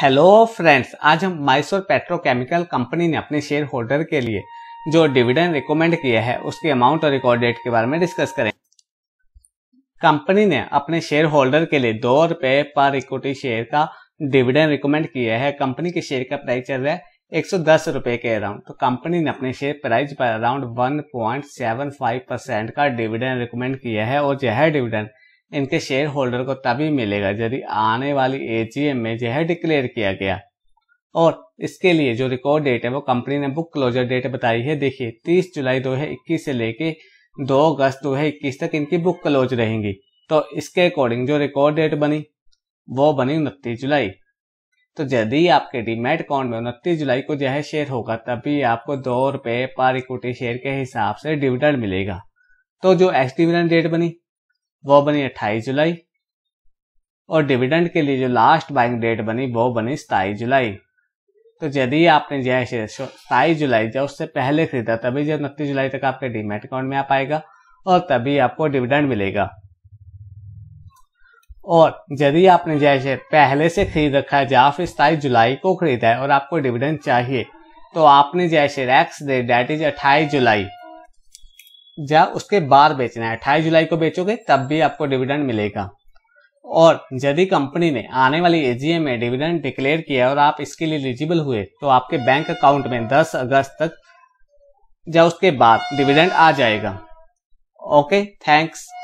hello friends आज हम Mysore petrochemical company ने अपने शेयर होल्डर के लिए जो डिविडेंड रिकमेंड किया है उसके अमाउंट और रिकॉर्ड डेट के बारे में डिस्कस करें कंपनी ने अपने शेयर होल्डर के लिए दो रुपए पर इक्विटी शेयर का डिविडेंड रिकमेंड किया है कंपनी के शेयर का प्राइस चल रहा है एक सौ दस रुपए के अराउंड तो कंपनी ने अपने शेयर प्राइस पर around one seven five percent का डिविडेंड रिकमेंड किया है और यह डिविडेंड इनके शेयर होल्डर को तभी मिलेगा यदि आने वाली एजीएम में यह डिक्लेयर किया गया और इसके लिए जो रिकॉर्ड डेट है वो कंपनी ने बुक क्लोजर डेट बताई है देखिए 30 जुलाई 2021 से लेके 2 अगस्त 2021 तक इनकी बुक क्लोज रहेंगी तो इसके अकॉर्डिंग जो रिकॉर्ड डेट बनी वो बनी उनतीस जुलाई तो यदि आपके डीमेट अकाउंट में उनतीस जुलाई को यह शेयर होगा तभी आपको दो रुपए पर इक्विटी शेयर के हिसाब से डिविडेंड मिलेगा तो जो एक्स डिविडेंड डेट बनी वो बनी अट्ठाईस जुलाई और डिविडेंड के लिए जो लास्ट बाइंग डेट बनी वो बनी सताईस जुलाई तो यदि आपने जय शेयर सताईस जुलाई जब उससे पहले खरीदा तभी जो उनतीस जुलाई तक आपके डीमेट अकाउंट में आ पाएगा और तभी आपको डिविडेंड मिलेगा और यदि आपने जय शेयर पहले से खरीद रखा है या फिर सताईस जुलाई को खरीदा है और आपको डिविडेंड चाहिए तो आपने जय share ex date date is अट्ठाईस जुलाई या उसके बाद बेचना है अट्ठाईस जुलाई को बेचोगे तब भी आपको डिविडेंड मिलेगा और यदि कंपनी ने आने वाली एजीएम में डिविडेंड डिक्लेयर किया और आप इसके लिए एलिजिबल हुए तो आपके बैंक अकाउंट में 10 अगस्त तक या उसके बाद डिविडेंड आ जाएगा ओके थैंक्स